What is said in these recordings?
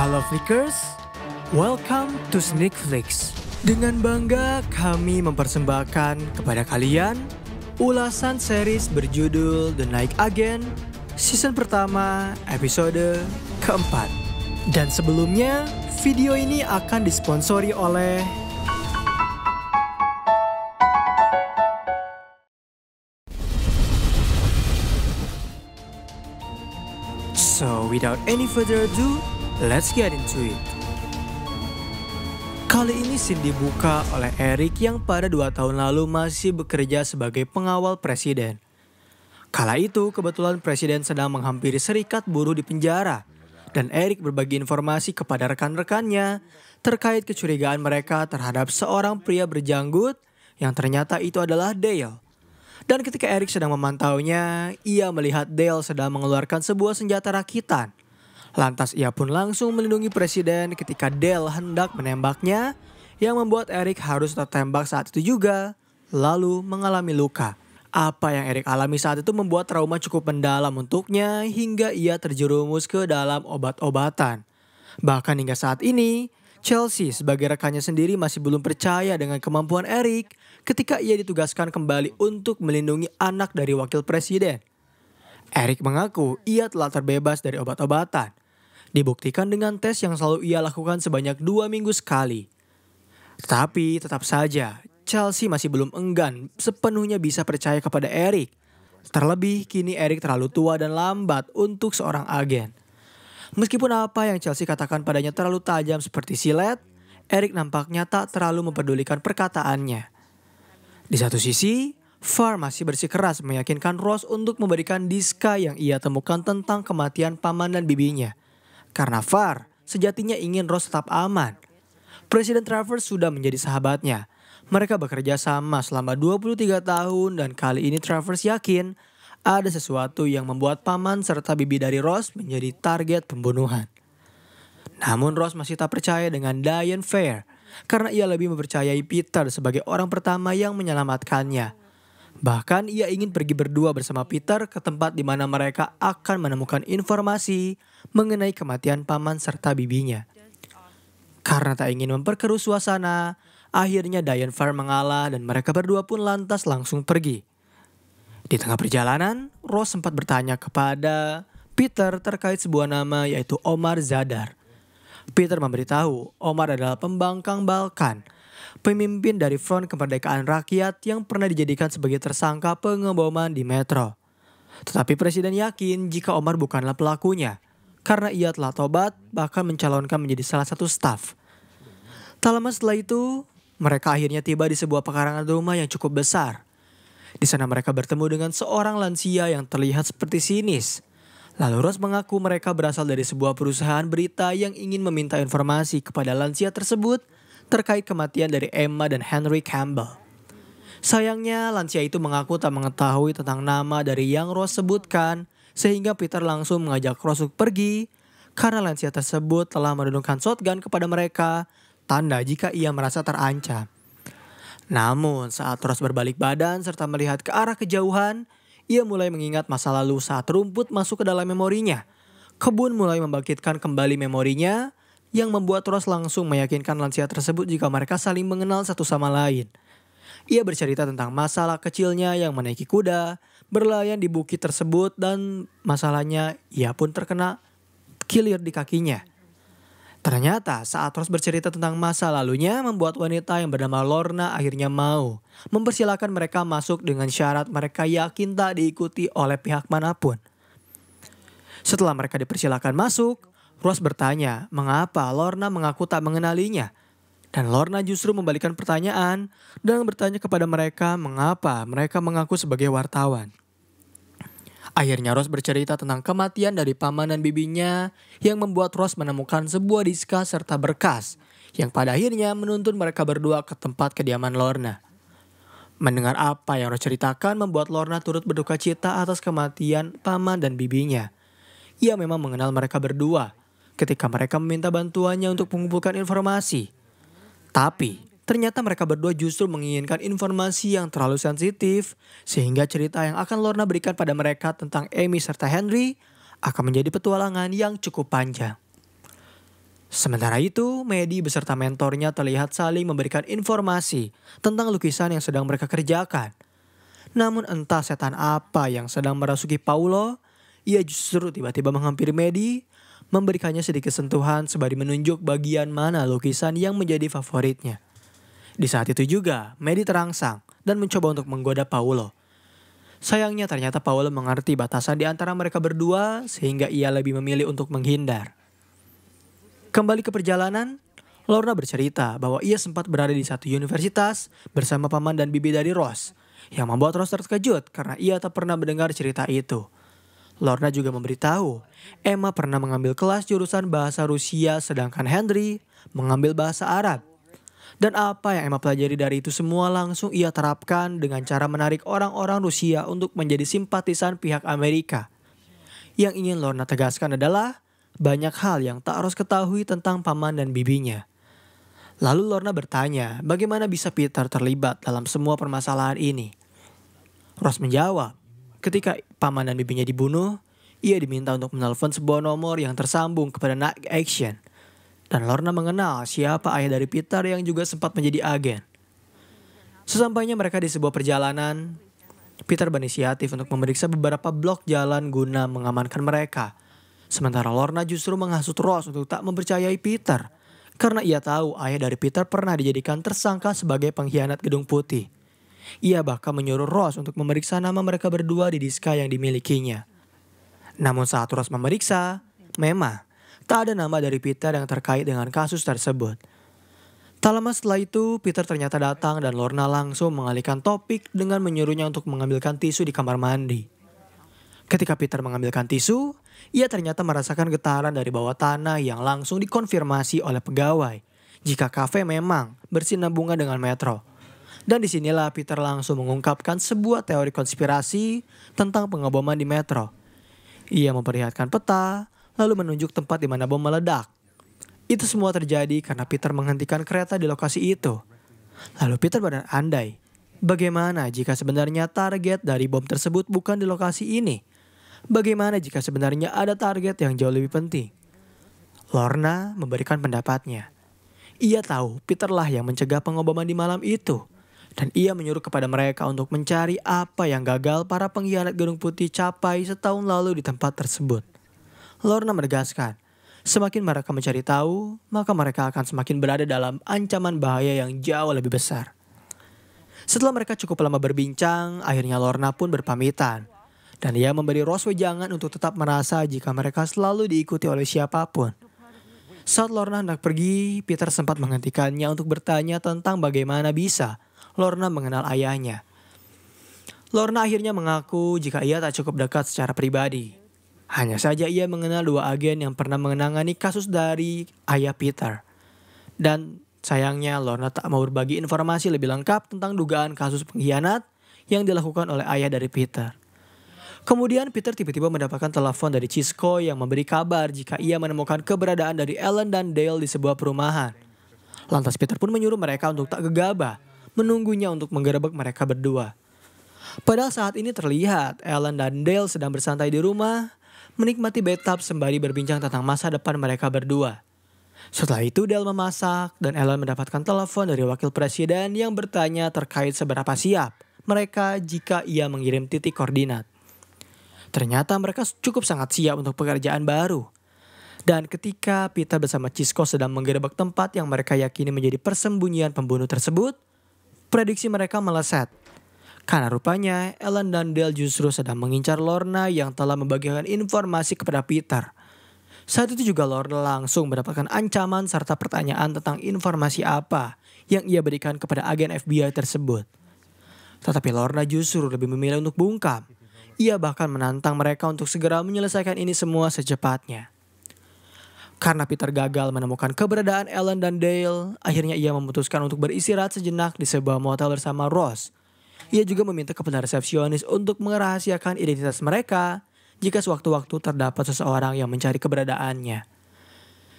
Halo Flickers, welcome to Sneak Flicks. Dengan bangga kami mempersembahkan kepada kalian ulasan series berjudul The Night Again, season pertama episode keempat. Dan sebelumnya, video ini akan disponsori oleh So without any further ado, Let's get into it. Kali ini scene dibuka oleh Eric yang pada dua tahun lalu masih bekerja sebagai pengawal presiden. Kala itu kebetulan presiden sedang menghampiri serikat buruh di penjara. Dan Eric berbagi informasi kepada rekan-rekannya terkait kecurigaan mereka terhadap seorang pria berjanggut yang ternyata itu adalah Dale. Dan ketika Eric sedang memantaunya, ia melihat Dale sedang mengeluarkan sebuah senjata rakitan. Lantas ia pun langsung melindungi presiden ketika Dell hendak menembaknya yang membuat Eric harus tertembak saat itu juga lalu mengalami luka. Apa yang Eric alami saat itu membuat trauma cukup mendalam untuknya hingga ia terjerumus ke dalam obat-obatan. Bahkan hingga saat ini, Chelsea sebagai rekannya sendiri masih belum percaya dengan kemampuan Eric ketika ia ditugaskan kembali untuk melindungi anak dari wakil presiden. Eric mengaku ia telah terbebas dari obat-obatan dibuktikan dengan tes yang selalu ia lakukan sebanyak dua minggu sekali. Tetapi tetap saja, Chelsea masih belum enggan sepenuhnya bisa percaya kepada Eric. Terlebih kini Eric terlalu tua dan lambat untuk seorang agen. Meskipun apa yang Chelsea katakan padanya terlalu tajam seperti silet, Eric nampaknya tak terlalu mempedulikan perkataannya. Di satu sisi, Far masih bersikeras meyakinkan Ross untuk memberikan diska yang ia temukan tentang kematian paman dan bibinya. Karena VAR sejatinya ingin Ross tetap aman. Presiden Travers sudah menjadi sahabatnya. Mereka bekerja sama selama 23 tahun dan kali ini Travers yakin ada sesuatu yang membuat paman serta bibi dari Ross menjadi target pembunuhan. Namun Ross masih tak percaya dengan Diane Fair karena ia lebih mempercayai Peter sebagai orang pertama yang menyelamatkannya. Bahkan ia ingin pergi berdua bersama Peter ke tempat di mana mereka akan menemukan informasi mengenai kematian paman serta bibinya. Karena tak ingin memperkeruh suasana, akhirnya Diane Farr mengalah dan mereka berdua pun lantas langsung pergi. Di tengah perjalanan, Rose sempat bertanya kepada Peter terkait sebuah nama yaitu Omar Zadar. Peter memberitahu Omar adalah pembangkang Balkan – pemimpin dari Front Kemerdekaan Rakyat yang pernah dijadikan sebagai tersangka pengeboman di Metro. Tetapi Presiden yakin jika Omar bukanlah pelakunya, karena ia telah tobat bahkan mencalonkan menjadi salah satu staf. Tak lama setelah itu, mereka akhirnya tiba di sebuah pekarangan rumah yang cukup besar. Di sana mereka bertemu dengan seorang lansia yang terlihat seperti sinis. Lalu Ros mengaku mereka berasal dari sebuah perusahaan berita yang ingin meminta informasi kepada lansia tersebut terkait kematian dari Emma dan Henry Campbell. Sayangnya, lansia itu mengaku tak mengetahui tentang nama dari yang Ross sebutkan, sehingga Peter langsung mengajak Ross untuk pergi karena lansia tersebut telah menundukkan shotgun kepada mereka, tanda jika ia merasa terancam. Namun, saat Ross berbalik badan serta melihat ke arah kejauhan, ia mulai mengingat masa lalu saat rumput masuk ke dalam memorinya. Kebun mulai membangkitkan kembali memorinya, yang membuat Ross langsung meyakinkan lansia tersebut jika mereka saling mengenal satu sama lain. Ia bercerita tentang masalah kecilnya yang menaiki kuda, berlayan di bukit tersebut dan masalahnya ia pun terkena kilir di kakinya. Ternyata saat Ross bercerita tentang masa lalunya membuat wanita yang bernama Lorna akhirnya mau mempersilahkan mereka masuk dengan syarat mereka yakin tak diikuti oleh pihak manapun. Setelah mereka dipersilakan masuk, Ruas bertanya, mengapa Lorna mengaku tak mengenalinya? Dan Lorna justru membalikan pertanyaan dan bertanya kepada mereka mengapa mereka mengaku sebagai wartawan. Akhirnya Ros bercerita tentang kematian dari paman dan bibinya yang membuat Ros menemukan sebuah diska serta berkas yang pada akhirnya menuntun mereka berdua ke tempat kediaman Lorna. Mendengar apa yang Ros ceritakan membuat Lorna turut berduka cita atas kematian paman dan bibinya. Ia memang mengenal mereka berdua ketika mereka meminta bantuannya untuk mengumpulkan informasi. Tapi, ternyata mereka berdua justru menginginkan informasi yang terlalu sensitif, sehingga cerita yang akan Lorna berikan pada mereka tentang Amy serta Henry akan menjadi petualangan yang cukup panjang. Sementara itu, Medi beserta mentornya terlihat saling memberikan informasi tentang lukisan yang sedang mereka kerjakan. Namun entah setan apa yang sedang merasuki Paulo, ia justru tiba-tiba menghampiri Medi memberikannya sedikit sentuhan sebagai menunjuk bagian mana lukisan yang menjadi favoritnya. Di saat itu juga, Medi terangsang dan mencoba untuk menggoda Paolo. Sayangnya ternyata Paolo mengerti batasan di antara mereka berdua sehingga ia lebih memilih untuk menghindar. Kembali ke perjalanan, Lorna bercerita bahwa ia sempat berada di satu universitas bersama paman dan bibi dari Ross yang membuat Ross terkejut karena ia tak pernah mendengar cerita itu. Lorna juga memberitahu, Emma pernah mengambil kelas jurusan bahasa Rusia sedangkan Henry mengambil bahasa Arab. Dan apa yang Emma pelajari dari itu semua langsung ia terapkan dengan cara menarik orang-orang Rusia untuk menjadi simpatisan pihak Amerika. Yang ingin Lorna tegaskan adalah banyak hal yang tak harus ketahui tentang paman dan bibinya. Lalu Lorna bertanya, bagaimana bisa Peter terlibat dalam semua permasalahan ini? Ross menjawab, Ketika paman dan bibinya dibunuh, ia diminta untuk menelpon sebuah nomor yang tersambung kepada Nak Action. Dan Lorna mengenal siapa ayah dari Peter yang juga sempat menjadi agen. Sesampainya mereka di sebuah perjalanan, Peter berinisiatif untuk memeriksa beberapa blok jalan guna mengamankan mereka. Sementara Lorna justru menghasut Ross untuk tak mempercayai Peter. Karena ia tahu ayah dari Peter pernah dijadikan tersangka sebagai pengkhianat gedung putih. Ia bahkan menyuruh Ross untuk memeriksa nama mereka berdua di diska yang dimilikinya. Namun saat Ross memeriksa, memang tak ada nama dari Peter yang terkait dengan kasus tersebut. Tak lama setelah itu, Peter ternyata datang dan Lorna langsung mengalihkan topik dengan menyuruhnya untuk mengambilkan tisu di kamar mandi. Ketika Peter mengambilkan tisu, ia ternyata merasakan getaran dari bawah tanah yang langsung dikonfirmasi oleh pegawai. Jika kafe memang bersinambungan dengan metro. Dan disinilah Peter langsung mengungkapkan sebuah teori konspirasi tentang pengeboman di metro. Ia memperlihatkan peta, lalu menunjuk tempat di mana bom meledak. Itu semua terjadi karena Peter menghentikan kereta di lokasi itu. Lalu Peter andai, bagaimana jika sebenarnya target dari bom tersebut bukan di lokasi ini? Bagaimana jika sebenarnya ada target yang jauh lebih penting? Lorna memberikan pendapatnya. Ia tahu Peterlah yang mencegah pengoboman di malam itu. Dan ia menyuruh kepada mereka untuk mencari apa yang gagal para pengkhianat Gedung Putih capai setahun lalu di tempat tersebut. Lorna menegaskan, semakin mereka mencari tahu, maka mereka akan semakin berada dalam ancaman bahaya yang jauh lebih besar. Setelah mereka cukup lama berbincang, akhirnya Lorna pun berpamitan. Dan ia memberi Rose wejangan untuk tetap merasa jika mereka selalu diikuti oleh siapapun. Saat Lorna hendak pergi, Peter sempat menghentikannya untuk bertanya tentang bagaimana bisa Lorna mengenal ayahnya. Lorna akhirnya mengaku jika ia tak cukup dekat secara pribadi. Hanya saja ia mengenal dua agen yang pernah menangani kasus dari ayah Peter. Dan sayangnya Lorna tak mau berbagi informasi lebih lengkap tentang dugaan kasus pengkhianat yang dilakukan oleh ayah dari Peter. Kemudian Peter tiba-tiba mendapatkan telepon dari Cisco yang memberi kabar jika ia menemukan keberadaan dari Ellen dan Dale di sebuah perumahan. Lantas Peter pun menyuruh mereka untuk tak gegabah menunggunya untuk menggerebek mereka berdua. Padahal saat ini terlihat Ellen dan Dale sedang bersantai di rumah, menikmati bathtub sembari berbincang tentang masa depan mereka berdua. Setelah itu Dale memasak dan Ellen mendapatkan telepon dari wakil presiden yang bertanya terkait seberapa siap mereka jika ia mengirim titik koordinat. Ternyata mereka cukup sangat siap untuk pekerjaan baru. Dan ketika Peter bersama Cisco sedang menggerebek tempat yang mereka yakini menjadi persembunyian pembunuh tersebut, prediksi mereka meleset. Karena rupanya Ellen dan Dale justru sedang mengincar Lorna yang telah membagikan informasi kepada Peter. Saat itu juga Lorna langsung mendapatkan ancaman serta pertanyaan tentang informasi apa yang ia berikan kepada agen FBI tersebut. Tetapi Lorna justru lebih memilih untuk bungkam. Ia bahkan menantang mereka untuk segera menyelesaikan ini semua secepatnya. Karena Peter gagal menemukan keberadaan Ellen dan Dale, akhirnya ia memutuskan untuk beristirahat sejenak di sebuah motel bersama Ross. Ia juga meminta kepada resepsionis untuk merahasiakan identitas mereka jika sewaktu-waktu terdapat seseorang yang mencari keberadaannya.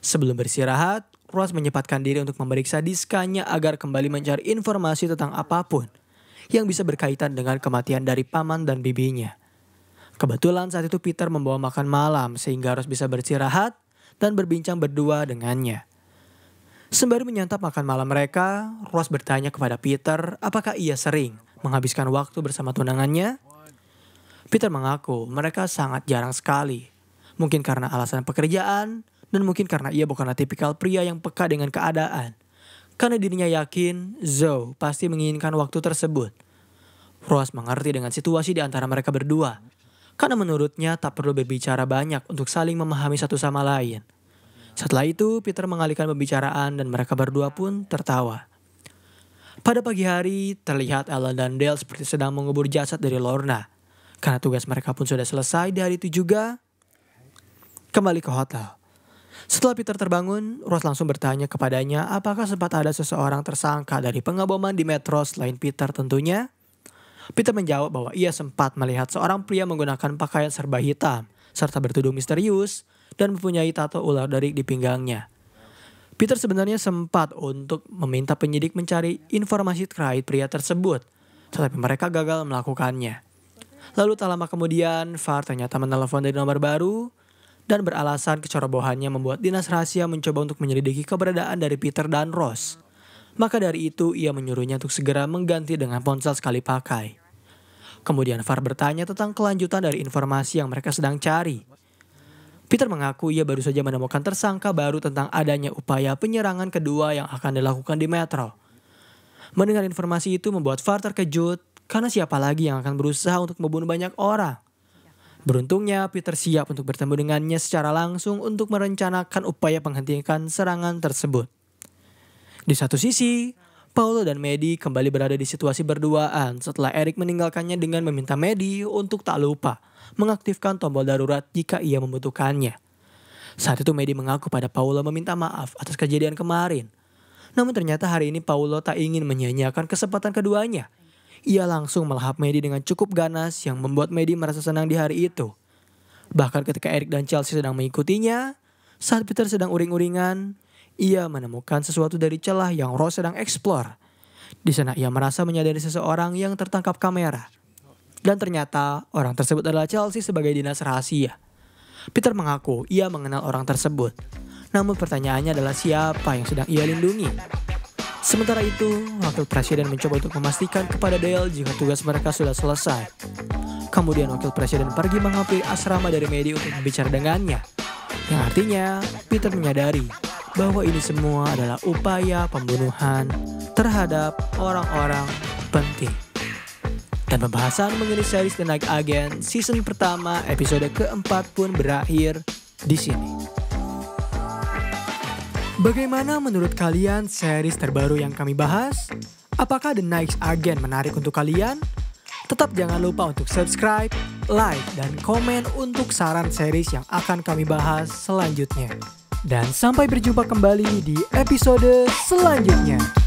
Sebelum beristirahat, Ross menyempatkan diri untuk memeriksa diskanya agar kembali mencari informasi tentang apapun yang bisa berkaitan dengan kematian dari paman dan bibinya. Kebetulan saat itu Peter membawa makan malam sehingga Ross bisa beristirahat dan berbincang berdua dengannya. Sembari menyantap makan malam mereka, Ross bertanya kepada Peter apakah ia sering menghabiskan waktu bersama tunangannya. Peter mengaku mereka sangat jarang sekali. Mungkin karena alasan pekerjaan, dan mungkin karena ia bukanlah tipikal pria yang peka dengan keadaan. Karena dirinya yakin Zoe pasti menginginkan waktu tersebut. Ross mengerti dengan situasi di antara mereka berdua karena menurutnya tak perlu berbicara banyak untuk saling memahami satu sama lain. Setelah itu, Peter mengalihkan pembicaraan dan mereka berdua pun tertawa. Pada pagi hari, terlihat Alan dan Dale seperti sedang mengubur jasad dari Lorna. Karena tugas mereka pun sudah selesai di hari itu juga, kembali ke hotel. Setelah Peter terbangun, Ross langsung bertanya kepadanya apakah sempat ada seseorang tersangka dari pengaboman di metro selain Peter tentunya. Peter menjawab bahwa ia sempat melihat seorang pria menggunakan pakaian serba hitam, serta bertudung misterius, dan mempunyai tato ular dari di pinggangnya. Peter sebenarnya sempat untuk meminta penyidik mencari informasi terkait pria tersebut, tetapi mereka gagal melakukannya. Lalu tak lama kemudian, Far ternyata menelpon dari nomor baru, dan beralasan kecerobohannya membuat dinas rahasia mencoba untuk menyelidiki keberadaan dari Peter dan Rose. Maka dari itu ia menyuruhnya untuk segera mengganti dengan ponsel sekali pakai. Kemudian Far bertanya tentang kelanjutan dari informasi yang mereka sedang cari. Peter mengaku ia baru saja menemukan tersangka baru tentang adanya upaya penyerangan kedua yang akan dilakukan di Metro. Mendengar informasi itu membuat Far terkejut karena siapa lagi yang akan berusaha untuk membunuh banyak orang. Beruntungnya, Peter siap untuk bertemu dengannya secara langsung untuk merencanakan upaya penghentikan serangan tersebut. Di satu sisi, Paulo dan Medi kembali berada di situasi berduaan setelah Eric meninggalkannya dengan meminta Medi untuk tak lupa mengaktifkan tombol darurat jika ia membutuhkannya. Saat itu Medi mengaku pada Paulo meminta maaf atas kejadian kemarin. Namun ternyata hari ini Paulo tak ingin menyanyiakan kesempatan keduanya. Ia langsung melahap Medi dengan cukup ganas yang membuat Medi merasa senang di hari itu. Bahkan ketika Eric dan Chelsea sedang mengikutinya, saat Peter sedang uring-uringan, ia menemukan sesuatu dari celah yang Ross sedang eksplor. Di sana ia merasa menyadari seseorang yang tertangkap kamera. Dan ternyata orang tersebut adalah Chelsea sebagai dinas rahasia. Peter mengaku ia mengenal orang tersebut. Namun pertanyaannya adalah siapa yang sedang ia lindungi? Sementara itu, wakil presiden mencoba untuk memastikan kepada Dale jika tugas mereka sudah selesai. Kemudian wakil presiden pergi menghampiri asrama dari Medi untuk berbicara dengannya. Yang artinya, Peter menyadari bahwa ini semua adalah upaya pembunuhan terhadap orang-orang penting. Dan pembahasan mengenai series The Night Agent season pertama episode keempat pun berakhir di sini. Bagaimana menurut kalian series terbaru yang kami bahas? Apakah The Night Agent menarik untuk kalian? Tetap jangan lupa untuk subscribe, like, dan komen untuk saran series yang akan kami bahas selanjutnya. Dan sampai berjumpa kembali di episode selanjutnya.